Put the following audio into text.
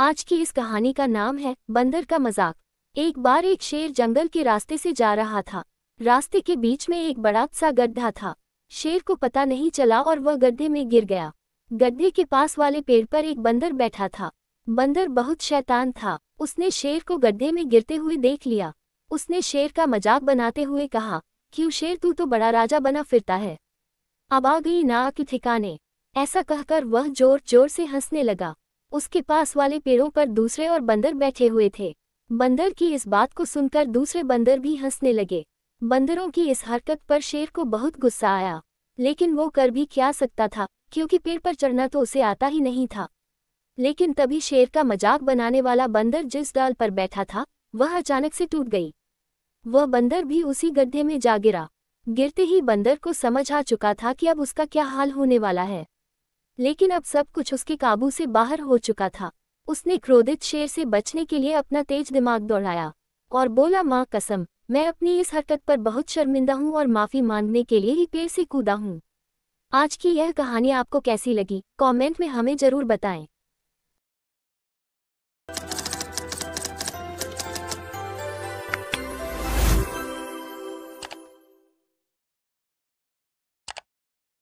आज की इस कहानी का नाम है बंदर का मजाक एक बार एक शेर जंगल के रास्ते से जा रहा था रास्ते के बीच में एक बड़ा सा गड्ढा था शेर को पता नहीं चला और वह गड्ढे में गिर गया गड्ढे के पास वाले पेड़ पर एक बंदर बैठा था बंदर बहुत शैतान था उसने शेर को गड्ढे में गिरते हुए देख लिया उसने शेर का मजाक बनाते हुए कहा क्यों शेर तू तो बड़ा राजा बना फिरता है अब आ गई ना कि ठिकाने ऐसा कहकर वह जोर जोर से हंसने लगा उसके पास वाले पेड़ों पर दूसरे और बंदर बैठे हुए थे बंदर की इस बात को सुनकर दूसरे बंदर भी हंसने लगे बंदरों की इस हरकत पर शेर को बहुत गुस्सा आया लेकिन वो कर भी क्या सकता था क्योंकि पेड़ पर चढ़ना तो उसे आता ही नहीं था लेकिन तभी शेर का मजाक बनाने वाला बंदर जिस डाल पर बैठा था वह अचानक से टूट गई वह बंदर भी उसी गड्ढे में जा गिरा गिरते ही बंदर को समझ आ चुका था कि अब उसका क्या हाल होने वाला है लेकिन अब सब कुछ उसके काबू से बाहर हो चुका था उसने क्रोधित शेर से बचने के लिए अपना तेज दिमाग दौड़ाया और बोला माँ कसम मैं अपनी इस हरकत पर बहुत शर्मिंदा हूँ और माफ़ी मांगने के लिए ही पेड़ से कूदा हूँ आज की यह कहानी आपको कैसी लगी कमेंट में हमें ज़रूर बताएं